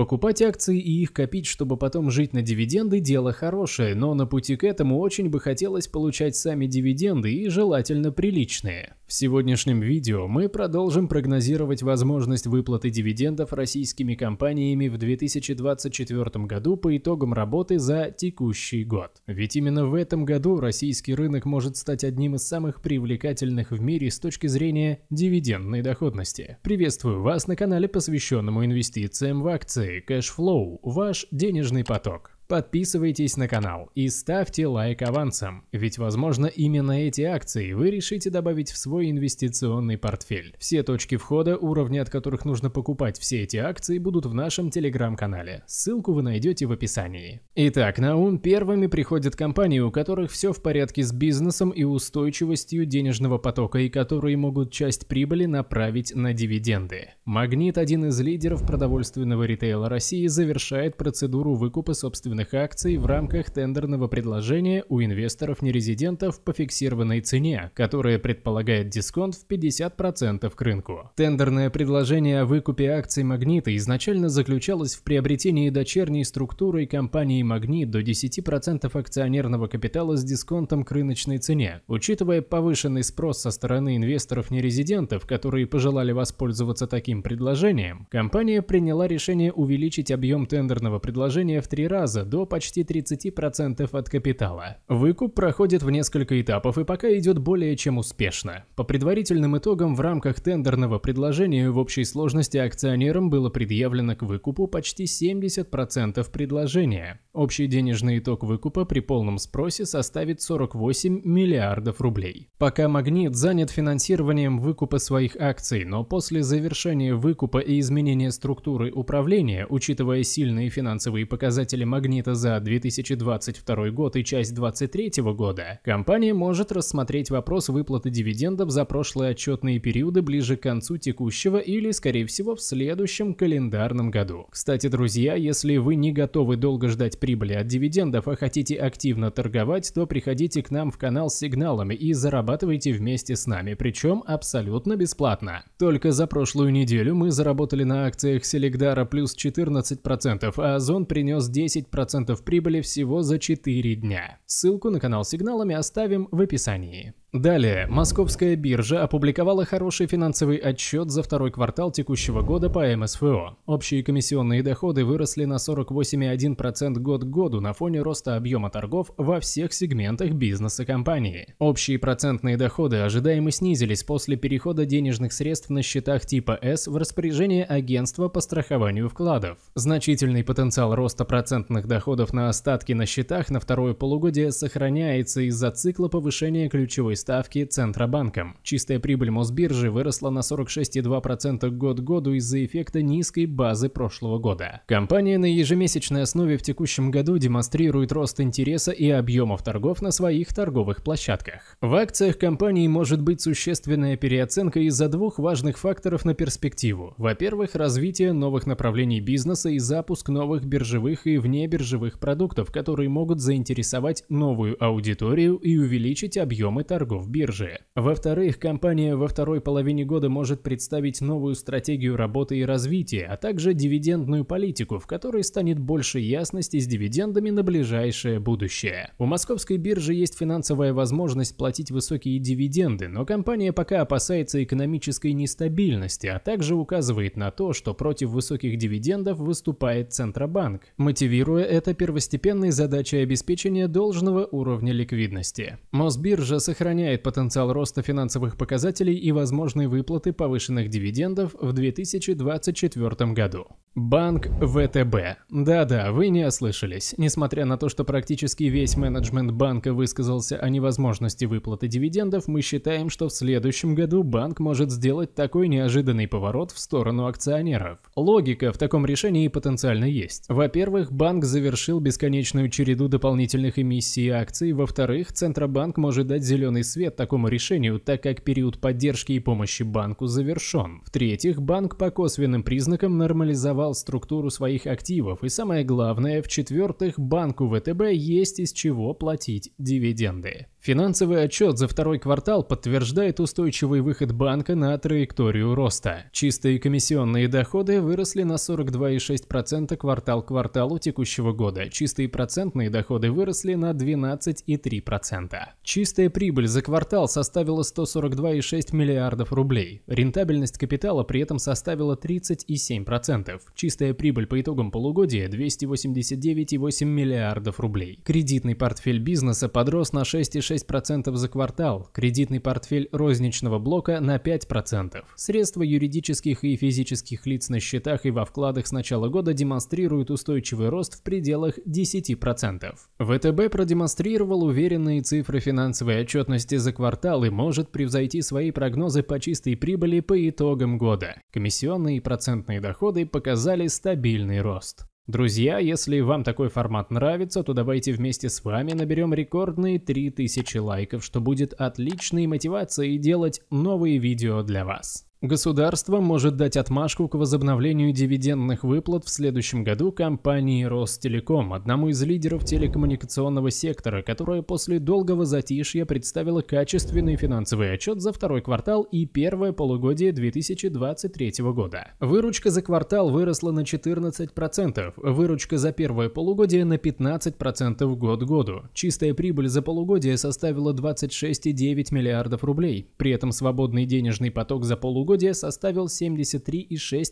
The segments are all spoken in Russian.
Покупать акции и их копить, чтобы потом жить на дивиденды – дело хорошее, но на пути к этому очень бы хотелось получать сами дивиденды и желательно приличные. В сегодняшнем видео мы продолжим прогнозировать возможность выплаты дивидендов российскими компаниями в 2024 году по итогам работы за текущий год. Ведь именно в этом году российский рынок может стать одним из самых привлекательных в мире с точки зрения дивидендной доходности. Приветствую вас на канале, посвященному инвестициям в акции Cashflow, ваш денежный поток. Подписывайтесь на канал и ставьте лайк авансом, ведь возможно именно эти акции вы решите добавить в свой инвестиционный портфель. Все точки входа, уровни от которых нужно покупать все эти акции, будут в нашем телеграм-канале. Ссылку вы найдете в описании. Итак, на ум первыми приходят компании, у которых все в порядке с бизнесом и устойчивостью денежного потока и которые могут часть прибыли направить на дивиденды. Магнит, один из лидеров продовольственного ритейла России, завершает процедуру выкупа собственных иностранных акций в рамках тендерного предложения у инвесторов-нерезидентов по фиксированной цене, которая предполагает дисконт в 50% к рынку. Тендерное предложение о выкупе акций «Магнита» изначально заключалось в приобретении дочерней структурой компании «Магнит» до 10% акционерного капитала с дисконтом к рыночной цене. Учитывая повышенный спрос со стороны инвесторов-нерезидентов, которые пожелали воспользоваться таким предложением, компания приняла решение увеличить объем тендерного предложения в три раза до почти 30% от капитала. Выкуп проходит в несколько этапов и пока идет более чем успешно. По предварительным итогам в рамках тендерного предложения в общей сложности акционерам было предъявлено к выкупу почти 70% предложения. Общий денежный итог выкупа при полном спросе составит 48 миллиардов рублей. Пока «Магнит» занят финансированием выкупа своих акций, но после завершения выкупа и изменения структуры управления, учитывая сильные финансовые показатели «Магнита», принято за 2022 год и часть 2023 года, компания может рассмотреть вопрос выплаты дивидендов за прошлые отчетные периоды ближе к концу текущего или, скорее всего, в следующем календарном году. Кстати, друзья, если вы не готовы долго ждать прибыли от дивидендов, а хотите активно торговать, то приходите к нам в канал с сигналами и зарабатывайте вместе с нами, причем абсолютно бесплатно. Только за прошлую неделю мы заработали на акциях Селегдара плюс 14%, а Озон принес 10% 10% прибыли всего за 4 дня. Ссылку на канал с сигналами оставим в описании. Далее, Московская биржа опубликовала хороший финансовый отчет за второй квартал текущего года по МСФО. Общие комиссионные доходы выросли на 48,1% год к году на фоне роста объема торгов во всех сегментах бизнеса компании. Общие процентные доходы ожидаемо снизились после перехода денежных средств на счетах типа S в распоряжение агентства по страхованию вкладов. Значительный потенциал роста процентных доходов на остатки на счетах на второе полугодие сохраняется из-за цикла повышения ключевой ставки Центробанком. Чистая прибыль Мосбиржи выросла на 46,2% год-году из-за эффекта низкой базы прошлого года. Компания на ежемесячной основе в текущем году демонстрирует рост интереса и объемов торгов на своих торговых площадках. В акциях компании может быть существенная переоценка из-за двух важных факторов на перспективу. Во-первых, развитие новых направлений бизнеса и запуск новых биржевых и внебиржевых продуктов, которые могут заинтересовать новую аудиторию и увеличить объемы торгов торгов биржи. Во-вторых, компания во второй половине года может представить новую стратегию работы и развития, а также дивидендную политику, в которой станет больше ясности с дивидендами на ближайшее будущее. У московской биржи есть финансовая возможность платить высокие дивиденды, но компания пока опасается экономической нестабильности, а также указывает на то, что против высоких дивидендов выступает Центробанк, мотивируя это первостепенной задачей обеспечения должного уровня ликвидности. Мосбиржа сохраняет сохраняет потенциал роста финансовых показателей и возможной выплаты повышенных дивидендов в 2024 году. Банк ВТБ. Да-да, вы не ослышались. Несмотря на то, что практически весь менеджмент банка высказался о невозможности выплаты дивидендов, мы считаем, что в следующем году банк может сделать такой неожиданный поворот в сторону акционеров. Логика в таком решении потенциально есть. Во-первых, банк завершил бесконечную череду дополнительных эмиссий акций. Во-вторых, Центробанк может дать зеленый свет такому решению, так как период поддержки и помощи банку завершен. В-третьих, банк по косвенным признакам нормализовал структуру своих активов. И самое главное, в-четвертых, банку ВТБ есть из чего платить дивиденды. Финансовый отчет за второй квартал подтверждает устойчивый выход банка на траекторию роста. Чистые комиссионные доходы выросли на 42,6% квартал к кварталу текущего года. Чистые процентные доходы выросли на 12,3%. Чистая прибыль за квартал составила 142,6 миллиардов рублей. Рентабельность капитала при этом составила 37%. Чистая прибыль по итогам полугодия 289,8 миллиардов рублей. Кредитный портфель бизнеса подрос на 6,6%. 6% за квартал, кредитный портфель розничного блока на 5%. Средства юридических и физических лиц на счетах и во вкладах с начала года демонстрируют устойчивый рост в пределах 10%. ВТБ продемонстрировал уверенные цифры финансовой отчетности за квартал и может превзойти свои прогнозы по чистой прибыли по итогам года. Комиссионные и процентные доходы показали стабильный рост. Друзья, если вам такой формат нравится, то давайте вместе с вами наберем рекордные 3000 лайков, что будет отличной мотивацией делать новые видео для вас. Государство может дать отмашку к возобновлению дивидендных выплат в следующем году компании Ростелеком, одному из лидеров телекоммуникационного сектора, которая после долгого затишья представила качественный финансовый отчет за второй квартал и первое полугодие 2023 года. Выручка за квартал выросла на 14%, выручка за первое полугодие на 15% год-году. Чистая прибыль за полугодие составила 26,9 миллиардов рублей. При этом свободный денежный поток за полугодие полугодия составил 73,6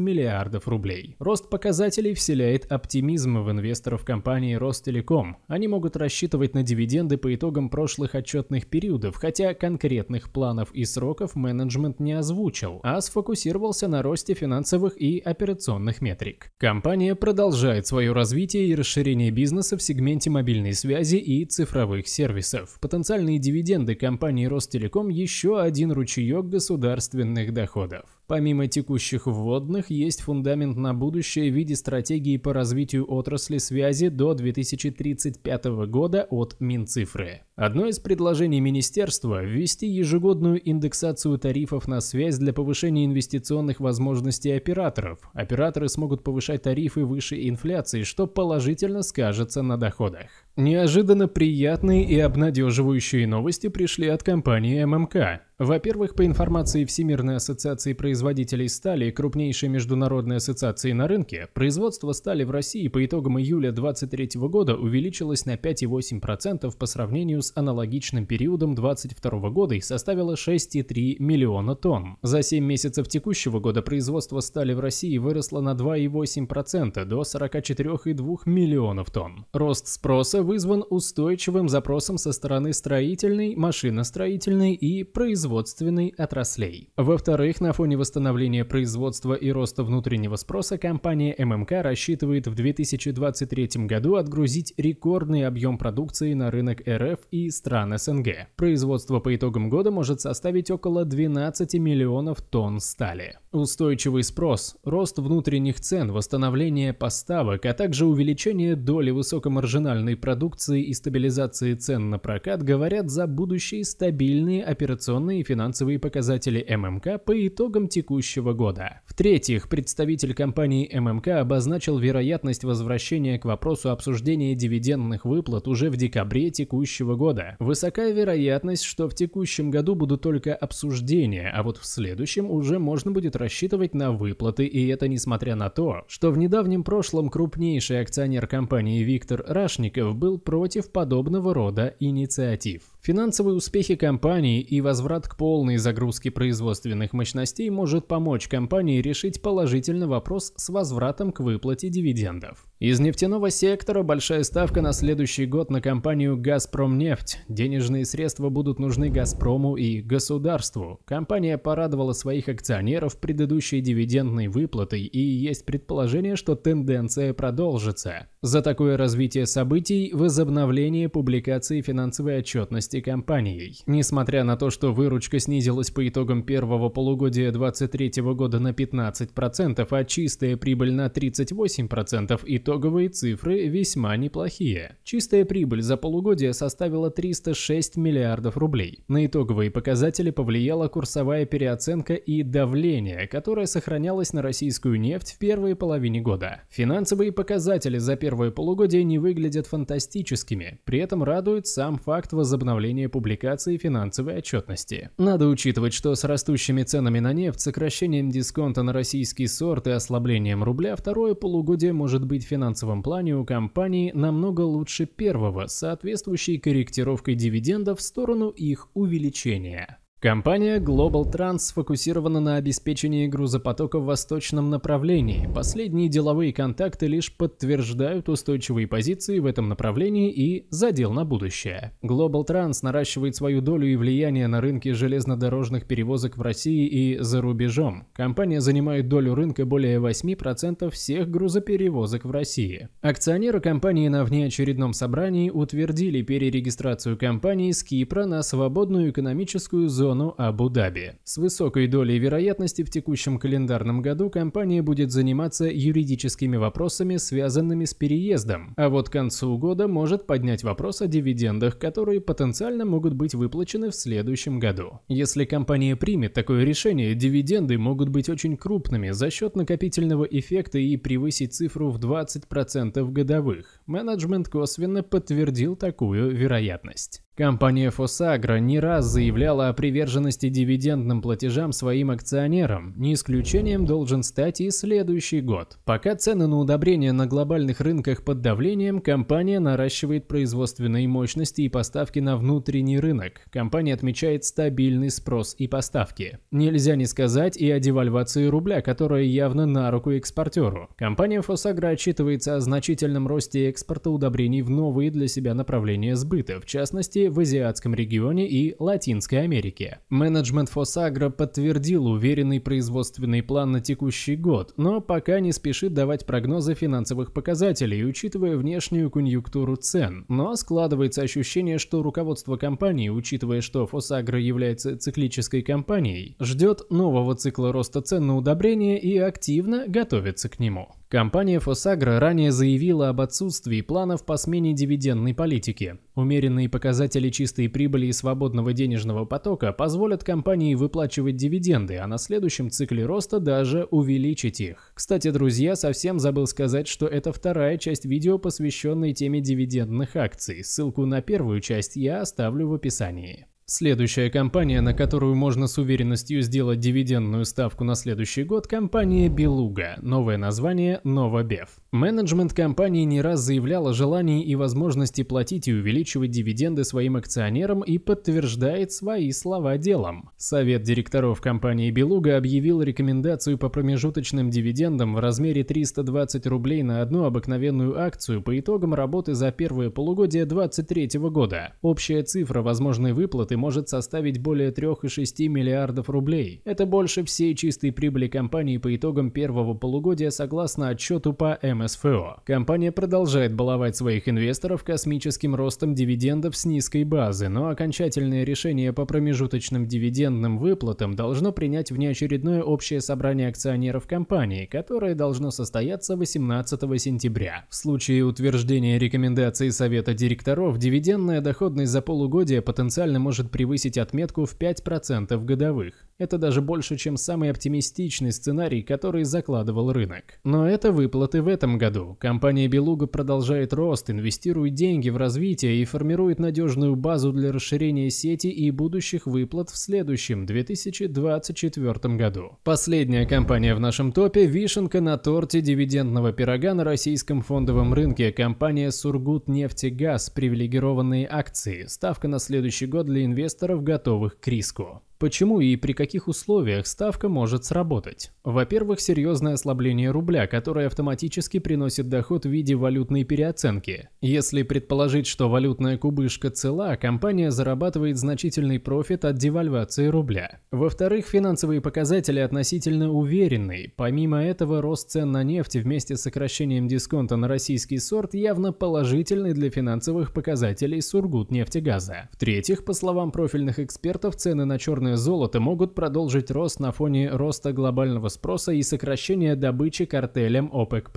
миллиардов рублей. Рост показателей вселяет оптимизм в инвесторов компании Ростелеком. Они могут рассчитывать на дивиденды по итогам прошлых отчетных периодов, хотя конкретных планов и сроков менеджмент не озвучил, а сфокусировался на росте финансовых и операционных метрик. Компания продолжает свое развитие и расширение бизнеса в сегменте мобильной связи и цифровых сервисов. Потенциальные дивиденды компании Ростелеком еще один ручеек государственных доходов Ходов. Помимо текущих вводных, есть фундамент на будущее в виде стратегии по развитию отрасли связи до 2035 года от Минцифры. Одно из предложений министерства – ввести ежегодную индексацию тарифов на связь для повышения инвестиционных возможностей операторов. Операторы смогут повышать тарифы выше инфляции, что положительно скажется на доходах. Неожиданно приятные и обнадеживающие новости пришли от компании ММК. Во-первых, по информации Всемирной ассоциации производителей, производителей стали и крупнейшей международной ассоциации на рынке, производство стали в России по итогам июля 2023 года увеличилось на 5,8% по сравнению с аналогичным периодом 2022 года и составило 6,3 миллиона тонн. За 7 месяцев текущего года производство стали в России выросло на 2,8% до 44,2 миллионов тонн. Рост спроса вызван устойчивым запросом со стороны строительной, машиностроительной и производственной отраслей. Во-вторых, на фоне восстановления производства и роста внутреннего спроса компания ММК рассчитывает в 2023 году отгрузить рекордный объем продукции на рынок РФ и стран СНГ. Производство по итогам года может составить около 12 миллионов тонн стали. Устойчивый спрос, рост внутренних цен, восстановление поставок, а также увеличение доли высокомаржинальной продукции и стабилизации цен на прокат говорят за будущие стабильные операционные и финансовые показатели ММК по итогам текущего года. В-третьих, представитель компании ММК обозначил вероятность возвращения к вопросу обсуждения дивидендных выплат уже в декабре текущего года. Высока вероятность, что в текущем году будут только обсуждения, а вот в следующем уже можно будет рассчитывать на выплаты, и это несмотря на то, что в недавнем прошлом крупнейший акционер компании Виктор Рашников был против подобного рода инициатив. Финансовые успехи компании и возврат к полной загрузке производственных мощностей может помочь компании решить положительный вопрос с возвратом к выплате дивидендов. Из нефтяного сектора большая ставка на следующий год на компанию «Газпромнефть». Денежные средства будут нужны «Газпрому» и государству. Компания порадовала своих акционеров предыдущей дивидендной выплатой и есть предположение, что тенденция продолжится. За такое развитие событий возобновление публикации финансовой отчетности области компанией. Несмотря на то, что выручка снизилась по итогам первого полугодия 2023 года на 15%, а чистая прибыль на 38%, итоговые цифры весьма неплохие. Чистая прибыль за полугодие составила 306 миллиардов рублей. На итоговые показатели повлияла курсовая переоценка и давление, которое сохранялось на российскую нефть в первой половине года. Финансовые показатели за первое полугодие не выглядят фантастическими, при этом радует сам факт возобновления направлении публикации финансовой отчетности. Надо учитывать, что с растущими ценами на нефть, сокращением дисконта на российский сорт и ослаблением рубля второе полугодие может быть в финансовом плане у компании намного лучше первого, соответствующей корректировкой дивидендов в сторону их увеличения. Компания Global Trans сфокусирована на обеспечении грузопотока в восточном направлении. Последние деловые контакты лишь подтверждают устойчивые позиции в этом направлении и задел на будущее. Global Trans наращивает свою долю и влияние на рынке железнодорожных перевозок в России и за рубежом. Компания занимает долю рынка более 8% всех грузоперевозок в России. Акционеры компании на внеочередном собрании утвердили перерегистрацию компании с Кипра на свободную экономическую зону зону Абу-Даби. С высокой долей вероятности в текущем календарном году компания будет заниматься юридическими вопросами, связанными с переездом, а вот к концу года может поднять вопрос о дивидендах, которые потенциально могут быть выплачены в следующем году. Если компания примет такое решение, дивиденды могут быть очень крупными за счет накопительного эффекта и превысить цифру в 20% годовых. Менеджмент косвенно подтвердил такую вероятность. Компания Фосагра не раз заявляла о приверженности дивидендным платежам своим акционерам. Не исключением должен стать и следующий год. Пока цены на удобрения на глобальных рынках под давлением, компания наращивает производственные мощности и поставки на внутренний рынок. Компания отмечает стабильный спрос и поставки. Нельзя не сказать и о девальвации рубля, которая явно на руку экспортеру. Компания Фосагра отчитывается о значительном росте экспорта удобрений в новые для себя направления сбыта, в частности нефти в Азиатском регионе и Латинской Америке. Менеджмент Фосагро подтвердил уверенный производственный план на текущий год, но пока не спешит давать прогнозы финансовых показателей, учитывая внешнюю конъюнктуру цен. Но складывается ощущение, что руководство компании, учитывая, что Фосагро является циклической компанией, ждет нового цикла роста цен на удобрения и активно готовится к нему. Компания Фосагра ранее заявила об отсутствии планов по смене дивидендной политики. Умеренные показатели чистой прибыли и свободного денежного потока позволят компании выплачивать дивиденды, а на следующем цикле роста даже увеличить их. Кстати, друзья, совсем забыл сказать, что это вторая часть видео, посвященная теме дивидендных акций. Ссылку на первую часть я оставлю в описании. Следующая компания, на которую можно с уверенностью сделать дивидендную ставку на следующий год, компания Белуга. новое название Novabef. Менеджмент компании не раз заявлял о желании и возможности платить и увеличивать дивиденды своим акционерам и подтверждает свои слова делом. Совет директоров компании Белуга объявил рекомендацию по промежуточным дивидендам в размере 320 рублей на одну обыкновенную акцию по итогам работы за первое полугодие 2023 года. Общая цифра возможной выплаты может составить более 3,6 миллиардов рублей. Это больше всей чистой прибыли компании по итогам первого полугодия согласно отчету по МСФО. Компания продолжает баловать своих инвесторов космическим ростом дивидендов с низкой базы, но окончательное решение по промежуточным дивидендным выплатам должно принять внеочередное общее собрание акционеров компании, которое должно состояться 18 сентября. В случае утверждения рекомендации Совета директоров, дивидендная доходность за полугодие потенциально может может превысить отметку в 5% годовых. Это даже больше, чем самый оптимистичный сценарий, который закладывал рынок. Но это выплаты в этом году. Компания Белуга продолжает рост, инвестирует деньги в развитие и формирует надежную базу для расширения сети и будущих выплат в следующем 2024 году. Последняя компания в нашем топе – вишенка на торте дивидендного пирога на российском фондовом рынке – компания Сургутнефтегаз, привилегированные акции. Ставка на следующий год для инвесторов инвесторов, готовых к риску. Почему и при каких условиях ставка может сработать? Во-первых, серьезное ослабление рубля, которое автоматически приносит доход в виде валютной переоценки. Если предположить, что валютная кубышка цела, компания зарабатывает значительный профит от девальвации рубля. Во-вторых, финансовые показатели относительно уверенные. Помимо этого, рост цен на нефть вместе с сокращением дисконта на российский сорт явно положительный для финансовых показателей Сургутнефтегаза. В-третьих, по словам профильных экспертов, цены на черный цены золота могут продолжить рост на фоне роста глобального спроса и сокращения добычи картелем ОПЕК+.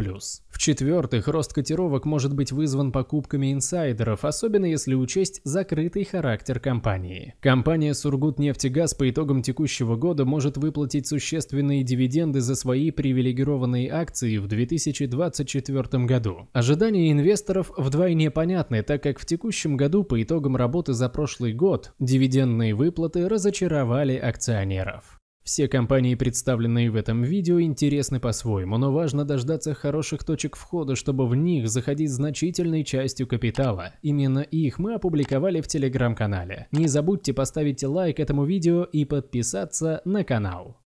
В-четвертых, рост котировок может быть вызван покупками инсайдеров, особенно если учесть закрытый характер компании. Компания «Сургутнефтегаз» по итогам текущего года может выплатить существенные дивиденды за свои привилегированные акции в 2024 году. Ожидания инвесторов вдвойне понятны, так как в текущем году по итогам работы за прошлый год дивидендные выплаты разочаровали сформировали акционеров. Все компании, представленные в этом видео, интересны по-своему, но важно дождаться хороших точек входа, чтобы в них заходить значительной частью капитала. Именно их мы опубликовали в телеграм-канале. Не забудьте поставить лайк этому видео и подписаться на канал.